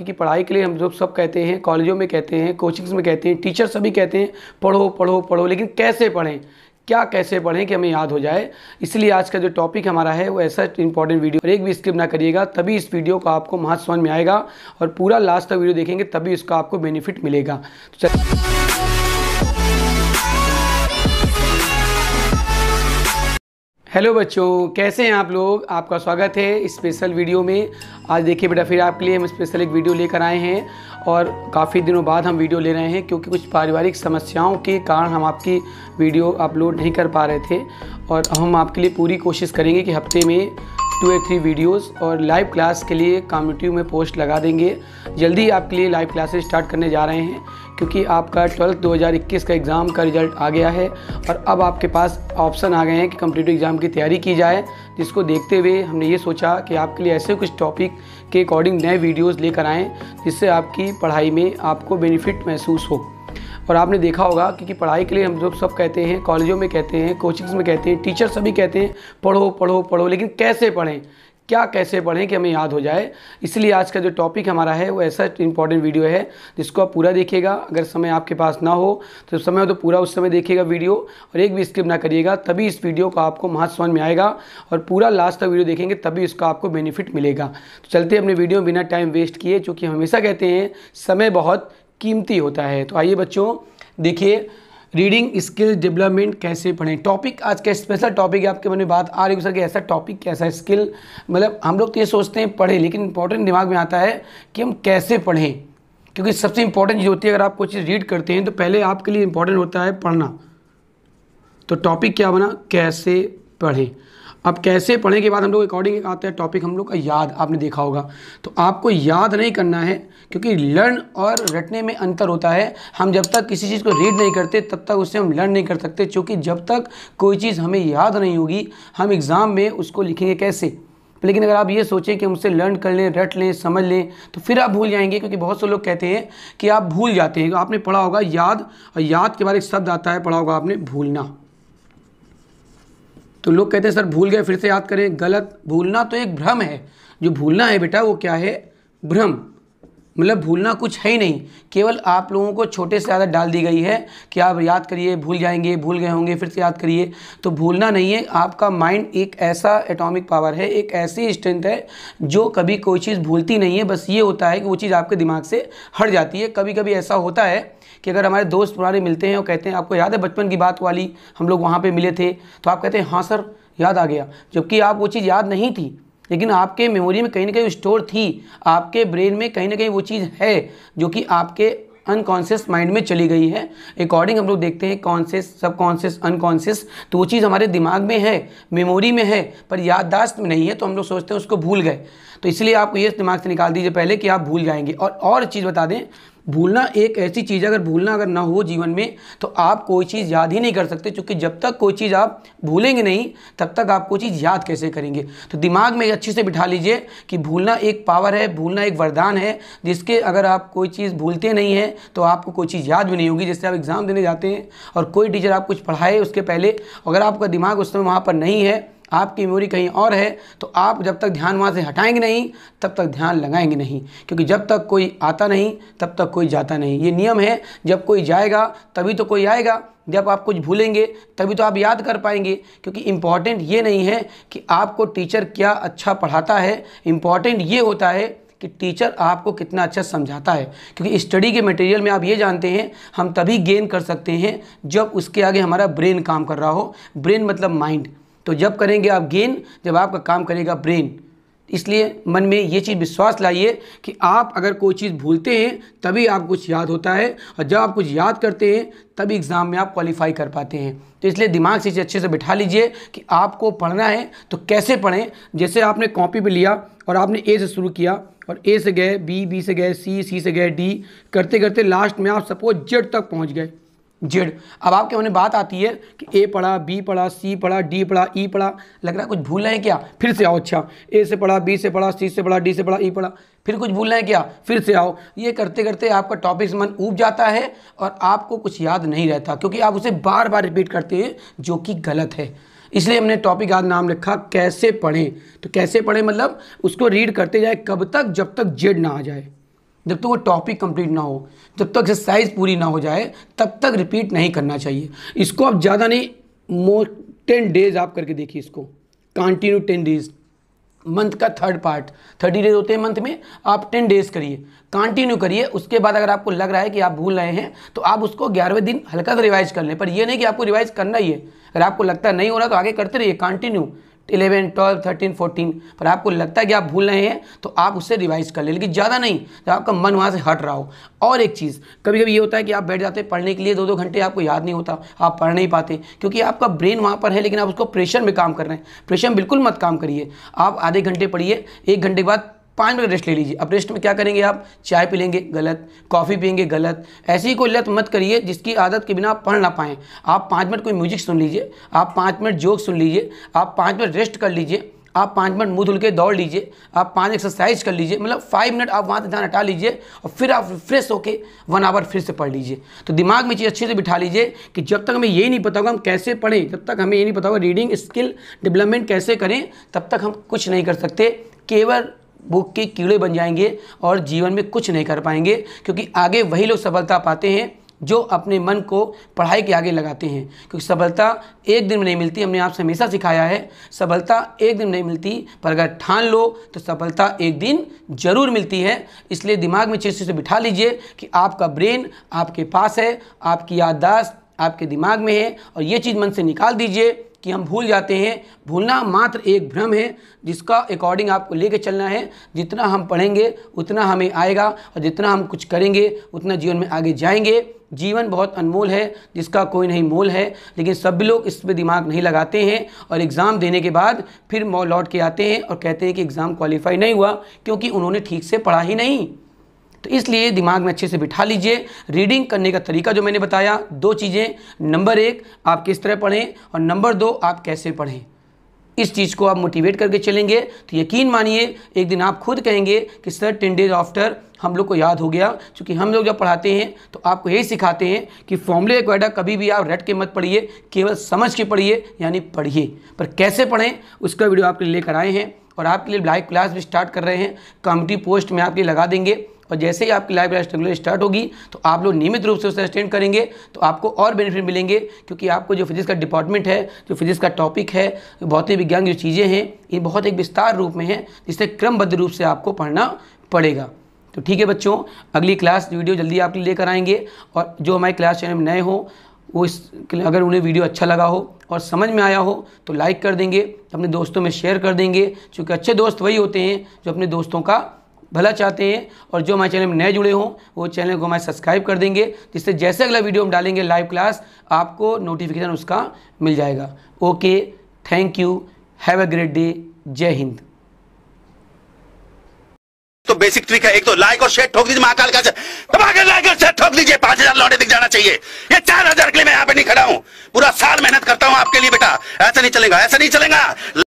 बाकी की पढ़ाई के लिए हम लोग सब कहते हैं कॉलेजों में कहते हैं कोचिंग्स में कहते हैं टीचर सभी कहते हैं पढ़ो पढ़ो पढ़ो लेकिन कैसे पढ़ें क्या कैसे पढ़ें कि हमें याद हो जाए इसलिए आज का जो टॉपिक हमारा है वो ऐसा इंपॉर्टेंट वीडियो और एक भी स्किप ना करिएगा तभी इस वीडियो को आपको महत्व में आएगा और पूरा लास्ट तक वीडियो देखेंगे तभी इसका आपको बेनिफिट मिलेगा तो हेलो बच्चों कैसे हैं आप लोग आपका स्वागत है स्पेशल वीडियो में आज देखिए बेटा फिर आपके लिए हम स्पेशल एक वीडियो लेकर आए हैं और काफ़ी दिनों बाद हम वीडियो ले रहे हैं क्योंकि कुछ पारिवारिक समस्याओं के कारण हम आपकी वीडियो अपलोड नहीं कर पा रहे थे और हम आपके लिए पूरी कोशिश करेंगे कि हफ्ते में टू या थ्री वीडियोज़ और लाइव क्लास के लिए कम्युनिटी में पोस्ट लगा देंगे जल्दी आपके लिए लाइव क्लासेस स्टार्ट करने जा रहे हैं क्योंकि आपका ट्वेल्थ 2021 का एग्ज़ाम का रिज़ल्ट आ गया है और अब आपके पास ऑप्शन आ गए हैं कि कम्पिटेटिव एग्ज़ाम की तैयारी की जाए जिसको देखते हुए हमने ये सोचा कि आपके लिए ऐसे कुछ टॉपिक के अकॉर्डिंग नए वीडियोज़ लेकर आएँ जिससे आपकी पढ़ाई में आपको बेनिफिट महसूस हो और आपने देखा होगा क्योंकि पढ़ाई के लिए हम लोग सब कहते हैं कॉलेजों में कहते हैं कोचिंग्स में कहते हैं टीचर सभी कहते हैं पढ़ो पढ़ो पढ़ो लेकिन कैसे पढ़ें क्या कैसे पढ़ें कि हमें याद हो जाए इसलिए आज का जो टॉपिक हमारा है वो ऐसा इंपॉर्टेंट वीडियो है जिसको आप पूरा देखिएगा अगर समय आपके पास ना हो तो समय हो तो पूरा उस समय देखिएगा वीडियो और एक भी स्किप ना करिएगा तभी इस वीडियो को आपको महत्व समझ में आएगा और पूरा लास्ट तक वीडियो देखेंगे तभी इसका आपको बेनिफिट मिलेगा तो चलते अपने वीडियो बिना टाइम वेस्ट किए चूँकि हमेशा कहते हैं समय बहुत कीमती होता है तो आइए बच्चों देखिए रीडिंग स्किल डेवलपमेंट कैसे पढ़ें टॉपिक आज का स्पेशल टॉपिक है आपके मन में बात आ रही है सर कि ऐसा टॉपिक कैसा स्किल मतलब हम लोग तो ये सोचते हैं पढ़ें लेकिन इंपॉर्टेंट दिमाग में आता है कि हम कैसे पढ़ें क्योंकि सबसे इंपॉर्टेंट चीज़ होती है अगर आप कोई चीज़ रीड करते हैं तो पहले आपके लिए इंपॉर्टेंट होता है पढ़ना तो टॉपिक क्या बना कैसे पढ़ें अब कैसे पढ़ने के बाद हम लोग अकॉर्डिंग एक आता है टॉपिक हम लोग का याद आपने देखा होगा तो आपको याद नहीं करना है क्योंकि लर्न और रटने में अंतर होता है हम जब तक किसी चीज़ को रीड नहीं करते तब तक उससे हम लर्न नहीं कर सकते क्योंकि जब तक कोई चीज़ हमें याद नहीं होगी हम एग्ज़ाम में उसको लिखेंगे कैसे लेकिन अगर आप ये सोचें कि उससे लर्न कर लें रट लें समझ लें तो फिर आप भूल जाएंगे क्योंकि बहुत से लोग कहते हैं कि आप भूल जाते हैं आपने पढ़ा होगा याद और याद के बारे एक शब्द आता है पढ़ा होगा आपने भूलना तो लोग कहते हैं सर भूल गए फिर से याद करें गलत भूलना तो एक भ्रम है जो भूलना है बेटा वो क्या है भ्रम मतलब भूलना कुछ है ही नहीं केवल आप लोगों को छोटे से आदत डाल दी गई है कि आप याद करिए भूल जाएंगे भूल गए होंगे फिर से याद करिए तो भूलना नहीं है आपका माइंड एक ऐसा एटॉमिक पावर है एक ऐसी स्ट्रेंथ है जो कभी कोई चीज़ भूलती नहीं है बस ये होता है कि वो चीज़ आपके दिमाग से हट जाती है कभी कभी ऐसा होता है कि अगर हमारे दोस्त पुराने मिलते हैं और कहते हैं आपको याद है बचपन की बात वाली हम लोग वहाँ पर मिले थे तो आप कहते हैं हाँ सर याद आ गया जबकि आप वो चीज़ याद नहीं थी लेकिन आपके मेमोरी में कहीं ना कहीं स्टोर थी आपके ब्रेन में कहीं ना कहीं वो चीज़ है जो कि आपके अनकॉन्शियस माइंड में चली गई है अकॉर्डिंग हम लोग देखते हैं कॉन्शियस सब कॉन्शियस अनकॉन्शियस तो वो चीज़ हमारे दिमाग में है मेमोरी में है पर याददाश्त में नहीं है तो हम लोग सोचते हैं उसको भूल गए तो इसलिए आपको ये दिमाग से निकाल दीजिए पहले कि आप भूल जाएंगे और और चीज़ बता दें भूलना एक ऐसी चीज़ है अगर भूलना अगर ना हो जीवन में तो आप कोई चीज़ याद ही नहीं कर सकते क्योंकि जब तक कोई चीज़ आप भूलेंगे नहीं तब तक आप कोई चीज़ याद कैसे करेंगे तो दिमाग में अच्छे से बिठा लीजिए कि भूलना एक पावर है भूलना एक वरदान है जिसके अगर आप कोई चीज़ भूलते नहीं हैं तो आपको कोई चीज़ याद भी नहीं होगी जैसे आप एग्ज़ाम देने जाते हैं और कोई टीचर आप कुछ पढ़ाए उसके पहले अगर आपका दिमाग उस समय वहाँ पर नहीं है आपकी मेमोरी कहीं और है तो आप जब तक ध्यान वहाँ से हटाएंगे नहीं तब तक ध्यान लगाएंगे नहीं क्योंकि जब तक कोई आता नहीं तब तक कोई जाता नहीं ये नियम है जब कोई जाएगा तभी तो कोई आएगा जब आप कुछ भूलेंगे तभी तो आप याद कर पाएंगे क्योंकि इम्पॉर्टेंट ये नहीं है कि आपको टीचर क्या अच्छा पढ़ाता है इम्पॉर्टेंट ये होता है कि टीचर आपको कितना अच्छा समझाता है क्योंकि स्टडी के मटेरियल में आप ये जानते हैं हम तभी गेन कर सकते हैं जब उसके आगे हमारा ब्रेन काम कर रहा हो ब्रेन मतलब माइंड तो जब करेंगे आप गेन जब आपका काम करेगा ब्रेन इसलिए मन में ये चीज़ विश्वास लाइए कि आप अगर कोई चीज़ भूलते हैं तभी आप कुछ याद होता है और जब आप कुछ याद करते हैं तभी एग्ज़ाम में आप क्वालिफाई कर पाते हैं तो इसलिए दिमाग से अच्छे से बिठा लीजिए कि आपको पढ़ना है तो कैसे पढ़ें जैसे आपने कॉपी पर लिया और आपने ए से शुरू किया और ए से गए बी बी से गए सी सी से गए डी करते करते लास्ट में आप सपोज जेड तक पहुँच गए जेड अब आपके मन में बात आती है कि ए पढ़ा बी पढ़ा सी पढ़ा डी पढ़ा ई e पढ़ा लग रहा है कुछ भूल रहे हैं क्या फिर से आओ अच्छा ए से पढ़ा बी से पढ़ा सी से पढ़ा डी से पढ़ा ई e पढ़ा फिर कुछ भूल रहे हैं क्या फिर से आओ ये करते करते आपका टॉपिक्स मन ऊब जाता है और आपको कुछ याद नहीं रहता क्योंकि आप उसे बार बार रिपीट करते हैं जो कि गलत है इसलिए हमने टॉपिक आज नाम लिखा कैसे पढ़ें तो कैसे पढ़ें मतलब उसको रीड करते जाए कब तक जब तक जेड ना आ जाए जब तक तो वो टॉपिक कंप्लीट ना हो जब तक तो एक्सरसाइज पूरी ना हो जाए तब तक रिपीट नहीं करना चाहिए इसको आप ज़्यादा नहीं मोर टेन डेज आप करके देखिए इसको कंटिन्यू टेन डेज मंथ का थर्ड पार्ट थर्टी डेज होते हैं मंथ में आप टेन डेज करिए कंटिन्यू करिए उसके बाद अगर आपको लग रहा है कि आप भूल रहे हैं तो आप उसको ग्यारहवें दिन हल्का सा रिवाइज कर लें पर यह नहीं कि आपको रिवाइज करना ही है अगर आपको लगता है नहीं हो रहा तो आगे करते रहिए continue eleven twelve thirteen fourteen पर आपको लगता है कि आप भूल रहे हैं तो आप उससे रिवाइज कर ले लेकिन ज़्यादा नहीं जब आपका मन वहाँ से हट रहा हो और एक चीज़ कभी कभी ये होता है कि आप बैठ जाते हैं पढ़ने के लिए दो दो घंटे आपको याद नहीं होता आप पढ़ नहीं पाते क्योंकि आपका ब्रेन वहाँ पर है लेकिन आप उसको प्रेशर में काम कर रहे हैं प्रेशर में बिल्कुल मत काम करिए आप आधे घंटे पढ़िए एक घंटे के बाद पाँच मिनट रेस्ट ले लीजिए अब रेस्ट में क्या करेंगे आप चाय पी लेंगे गलत कॉफ़ी पियेंगे गलत ऐसी कोई लत मत करिए जिसकी आदत के बिना आप पढ़ ना पाएँ आप पाँच मिनट कोई म्यूजिक सुन लीजिए आप पाँच मिनट जोक सुन लीजिए आप पाँच मिनट रेस्ट कर लीजिए आप पाँच मिनट मुँह धुल के दौड़ लीजिए आप पाँच एक्सरसाइज कर लीजिए मतलब फाइव मिनट आप वहाँ से ध्यान हटा लीजिए और फिर आप फ्रेश होकर वन आवर फिर से पढ़ लीजिए तो दिमाग में चीज़ अच्छे से बिठा लीजिए कि जब तक हमें ये नहीं पता होगा हम कैसे पढ़ें जब तक हमें ये नहीं पता होगा रीडिंग स्किल डेवलपमेंट कैसे करें तब तक हम कुछ नहीं कर सकते केवल भूख के कीड़े बन जाएंगे और जीवन में कुछ नहीं कर पाएंगे क्योंकि आगे वही लोग सफलता पाते हैं जो अपने मन को पढ़ाई के आगे लगाते हैं क्योंकि सफलता एक दिन में नहीं मिलती हमने आपसे हमेशा सिखाया है सफलता एक दिन में नहीं मिलती पर अगर ठान लो तो सफलता एक दिन जरूर मिलती है इसलिए दिमाग में चीज़ से बिठा लीजिए कि आपका ब्रेन आपके पास है आपकी याददाश्त आपके दिमाग में है और ये चीज़ मन से निकाल दीजिए कि हम भूल जाते हैं भूलना मात्र एक भ्रम है जिसका अकॉर्डिंग आपको लेके चलना है जितना हम पढ़ेंगे उतना हमें आएगा और जितना हम कुछ करेंगे उतना जीवन में आगे जाएंगे जीवन बहुत अनमोल है जिसका कोई नहीं मोल है लेकिन सभी लोग इस पर दिमाग नहीं लगाते हैं और एग्ज़ाम देने के बाद फिर लौट के आते हैं और कहते हैं कि एग्ज़ाम क्वालिफाई नहीं हुआ क्योंकि उन्होंने ठीक से पढ़ा ही नहीं तो इसलिए दिमाग में अच्छे से बिठा लीजिए रीडिंग करने का तरीका जो मैंने बताया दो चीज़ें नंबर एक आप किस तरह पढ़ें और नंबर दो आप कैसे पढ़ें इस चीज़ को आप मोटिवेट करके चलेंगे तो यकीन मानिए एक दिन आप खुद कहेंगे कि सर टेन डेज आफ्टर हम लोग को याद हो गया क्योंकि हम लोग जब पढ़ाते हैं तो आपको यही सिखाते हैं कि फॉर्मूले एक्वाडा कभी भी आप रट के मत पढ़िए केवल समझ के पढ़िए यानी पढ़िए पर कैसे पढ़ें उसका वीडियो आपके लिए लेकर आए हैं और आपके लिए लाइव क्लास भी स्टार्ट कर रहे हैं कम्युनिटी पोस्ट में आपके लगा देंगे और जैसे ही आपकी लाइफ रेगुलर स्टार्ट होगी तो आप लोग नियमित रूप से उसे अटेंड करेंगे तो आपको और बेनिफिट मिलेंगे क्योंकि आपको जो फिजिक्स का डिपार्टमेंट है जो फिजिक्स का टॉपिक है भौतिक विज्ञान की जो चीज़ें हैं ये बहुत एक विस्तार रूप में है जिससे क्रमबद्ध रूप से आपको पढ़ना पड़ेगा तो ठीक है बच्चों अगली क्लास वीडियो जल्दी आपके लिए लेकर आएंगे और जो हमारे क्लास चैनल में नए हों वो इस अगर उन्हें वीडियो अच्छा लगा हो और समझ में आया हो तो लाइक कर देंगे अपने दोस्तों में शेयर कर देंगे क्योंकि अच्छे दोस्त वही होते हैं जो अपने दोस्तों का भला चाहते हैं और जो हमारे चैनल में नए जुड़े हों वो चैनल को हमारे सब्सक्राइब कर देंगे जिससे जैसे अगला वीडियो हम डालेंगे लाइव क्लास आपको नोटिफिकेशन उसका मिल जाएगा okay thank you have a great day Jai Hind तो बेसिक ट्रिक है एक तो लाइक और शेयर ठोक दीजिए महाकाल का दबाकर लाइक और शेयर ठोक दीजिए पांच हजार लौटे दिख जाना चाहिए ये चार हजार के लिए मैं यहां पे नहीं खड़ा हूं पूरा साल मेहनत करता हूं आपके लिए बेटा ऐसा नहीं चलेगा ऐसा नहीं चलेगा